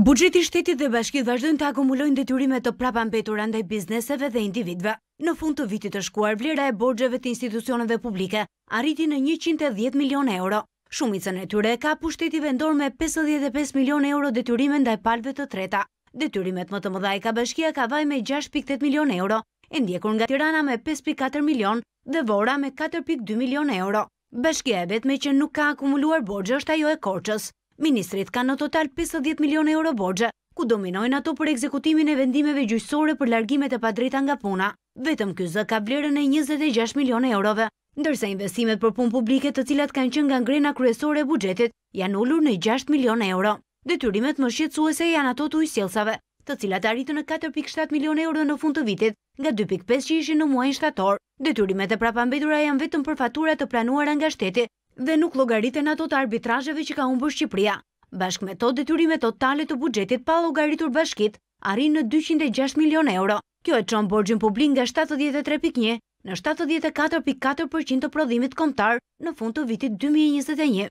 Bugjeti shtetit dhe bashkit vazhdojnë të akumulojnë detyrime të prapa mbetura ndaj bizneseve dhe individve. Në fund të vitit të shkuar, vlera e borgjeve të institucioneve publike arriti në 110 milion euro. Shumicën e tyre ka pu shteti vendor me 55 milion euro detyrime ndaj palve të treta. Detyrimet më të mëdhaj ka bashkia ka vaj me 6.8 milion euro, e ndjekur nga Tirana me 5.4 milion dhe Vora me 4.2 milion euro. Bashkia e vetme që nuk ka akumuluar borgje është ajo e korqës, Ministrit ka në total 50 milion euro borgje, ku dominojnë ato për ekzekutimin e vendimeve gjyqësore për largimet e padrita nga puna. Vetëm ky zë ka vlerën e 26 milion eurove, ndërsa investimet për punë publike të cilat kanë qenë nga ngrena kryesore e buxhetit janë ulur në 6 milion euro. Detyrimet më shqetësuese janë ato të ujësjelsave, të cilat arritën në 4.7 milion euro në fund të vitit, nga 2.5 që ishin në muajin shtator. Detyrimet e prapambedura janë vetëm për faturat të planuara nga shteti, dhe nuk logariten ato të arbitrajeve që ka unë bërë Shqipria. Bashk me to, detyrimet totale të bugjetit pa logaritur bashkit arin në 206 milion euro. Kjo e qonë borgjën publik nga 73.1 në 74.4% të prodhimit komtar në fund të vitit 2021.